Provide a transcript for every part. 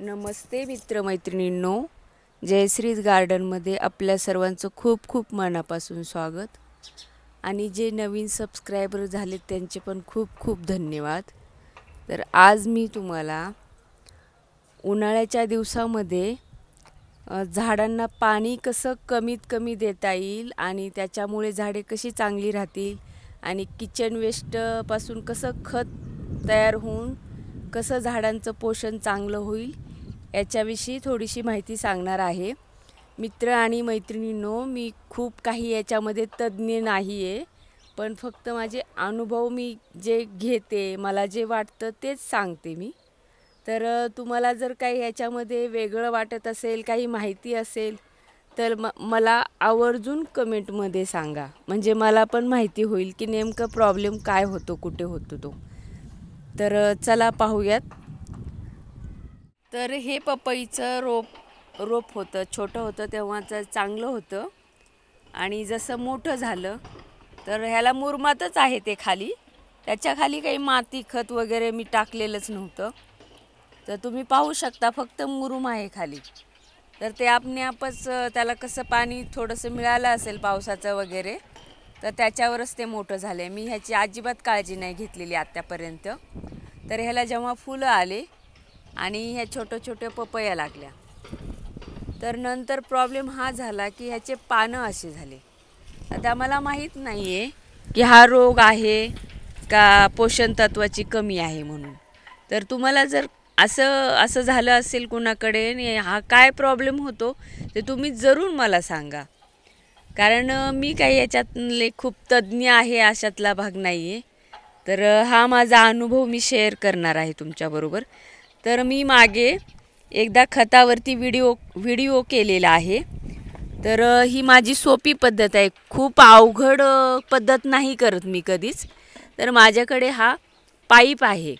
नमस्ते मित्रमैत्रिणींनो जयश्रीज गार्डनमध्ये आपल्या सर्वांचं खूप खूप मनापासून स्वागत आणि जे नवीन सबस्क्रायबर झालेत त्यांचे पण खूप खूप धन्यवाद तर आज मी तुम्हाला उन्हाळ्याच्या दिवसामध्ये झाडांना पाणी कसं कमीत कमी देता येईल आणि त्याच्यामुळे झाडे कशी चांगली राहतील आणि किचन वेस्टपासून कसं खत तयार होऊन कसं झाडांचं पोषण चांगलं होईल याच्याविषयी थोडीशी माहिती सांगणार आहे मित्र आणि मैत्रिणींनो मी खूप काही याच्यामध्ये तज्ज्ञ नाही आहे पण फक्त माझे अनुभव मी जे घेते मला जे वाटतं तेच सांगते मी तर तुम्हाला जर काही याच्यामध्ये वेगळं वाटत असेल काही माहिती असेल तर म मला आवर्जून कमेंटमध्ये सांगा म्हणजे मला पण माहिती होईल की नेमकं प्रॉब्लेम काय होतो कुठे होतो तो तर चला पाहूयात तर हे पपईचं रोप रोप होतं छोटं होतं तेव्हाचं चांगलं होतं आणि जसं मोठं झालं तर ह्याला मुरमातच आहे ते खाली त्याच्या खाली काही माती खत वगैरे मी टाकलेलंच नव्हतं तर तुम्ही पाहू शकता फक्त मुरुम आहे खाली तर ते आपण आपच त्याला कसं पाणी थोडंसं मिळालं असेल पावसाचं वगैरे तर त्याच्यावरच ते मोठं झालं आहे मी ह्याची अजिबात काळजी नाही घेतलेली आत्तापर्यंत तर ह्याला जेव्हा फुलं आले आणि ह्या छोट्या छोट्या पपया लागल्या तर नंतर प्रॉब्लेम हा झाला की ह्याचे पानं असे झाले आता मला माहीत नाही आहे की हा रोग आहे का पोषण तत्वाची कमी आहे म्हणून तर तुम्हाला जर असं असं झालं असेल कोणाकडे हा काय प्रॉब्लेम होतो ते तुम्ही जरूर मला सांगा कारण मी काही याच्यातले खूप तज्ज्ञ आहे अशातला भाग नाही आहे तर हा माझा अनुभव मी शेअर करणार आहे तुमच्याबरोबर तर मी मागे एकदा खतावरती व्हिडिओ व्हिडिओ केलेला आहे तर ही माझी सोपी पद्धत आहे खूप अवघड पद्धत नाही करत मी कधीच तर माझ्याकडे हा पाईप आहे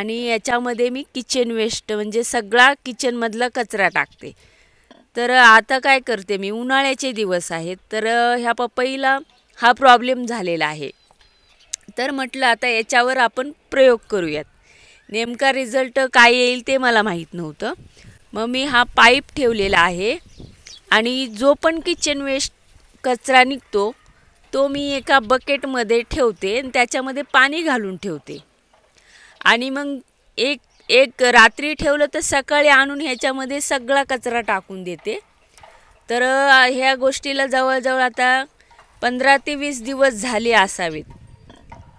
आणि याच्यामध्ये मी किचन वेस्ट म्हणजे सगळा किचनमधला कचरा टाकते तर आता काय करते मी उन्हाळ्याचे दिवस आहेत तर ह्या पपईला हा प्रॉब्लेम झालेला आहे तर म्हटलं आता याच्यावर आपण प्रयोग करूयात नेमका रिझल्ट काय येईल ते मला माहीत नव्हतं मग मी हा पाईप ठेवलेला आहे आणि जो पण किचन वेस्ट कचरा निघतो तो मी एका बकेटमध्ये ठेवते आणि त्याच्यामध्ये पाणी घालून ठेवते आणि मग एक एक रात्री ठेवलं तर सकाळी आणून ह्याच्यामध्ये सगळा कचरा टाकून देते तर ह्या गोष्टीला जवळजवळ आता पंधरा ते वीस दिवस झाले असावेत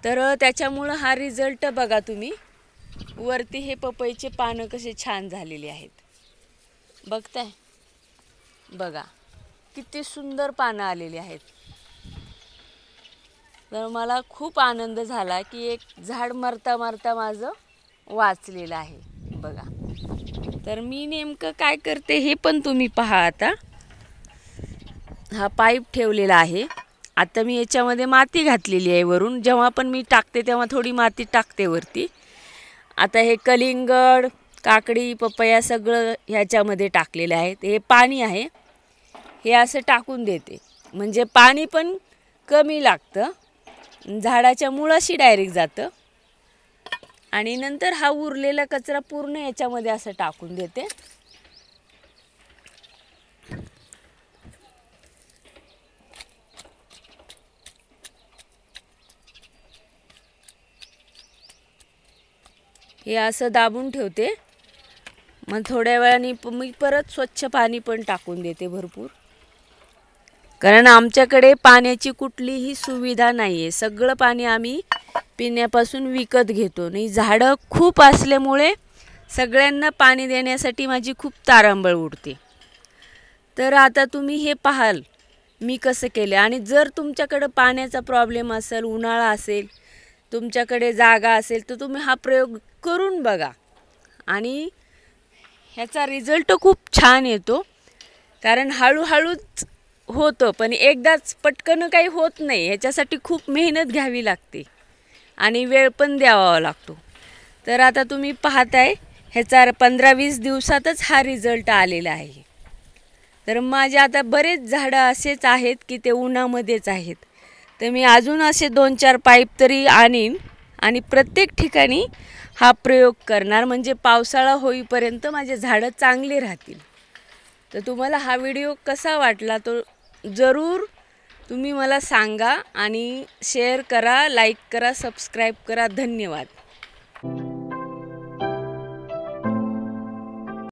तर त्याच्यामुळं हा रिझल्ट बघा तुम्ही वरती हे पपईचे पानं कसे छान झालेले आहेत बघताय बघा किती सुंदर पानं आलेली आहेत तर मला खूप आनंद झाला की एक झाड मरता मरता माझं वाचलेलं आहे बघा तर मी नेमकं काय करते हे पण तुम्ही पहा आता हा पाईप ठेवलेला आहे आता मी याच्यामध्ये माती घातलेली आहे वरून जेव्हा पण मी टाकते तेव्हा थोडी माती टाकते वरती आता हे कलिंगड काकडी पपया सगळं ह्याच्यामध्ये टाकलेलं आहे ते हे पाणी आहे हे असं टाकून देते म्हणजे पाणी पण कमी लागतं झाडाच्या मुळाशी डायरेक्ट जातं आणि नंतर हा उरलेला कचरा पूर्ण याच्यामध्ये असं टाकून देते हे असं दाबून ठेवते मग थोड्या वेळाने मी परत स्वच्छ पाणी पण टाकून देते भरपूर कारण आमच्याकडे पाण्याची कुठलीही सुविधा नाही आहे सगळं पाणी आम्ही पिण्यापासून विकत घेतो आणि झाडं खूप असल्यामुळे सगळ्यांना पाणी देण्यासाठी माझी खूप तारांबळ उडते तर आता तुम्ही हे पाहाल मी कसं केलं आणि जर तुमच्याकडं पाण्याचा प्रॉब्लेम असेल उन्हाळा असेल तुमच्याकडे जागा असेल तर तुम्ही हा प्रयोग करून बघा आणि ह्याचा रिझल्ट खूप छान येतो कारण हळूहळूच होतं पण एकदाच पटकन काही होत नाही ह्याच्यासाठी खूप मेहनत घ्यावी लागते आणि वेळ पण द्यावा लागतो तर आता तुम्ही पाहताय ह्याचा पंधरा वीस दिवसातच हा रिझल्ट आलेला आहे तर माझे आता बरेच झाडं असेच आहेत की ते उन्हामध्येच आहेत तर मी अजून असे दोन चार पाईप तरी आणीन आणि प्रत्येक ठिकाणी हा प्रयोग करणार म्हणजे पावसाळा होईपर्यंत माझे झाडं चांगले राहतील तर तुम्हाला हा व्हिडिओ कसा वाटला तो जरूर तुम्ही मला सांगा आणि शेअर करा लाईक करा सबस्क्राईब करा धन्यवाद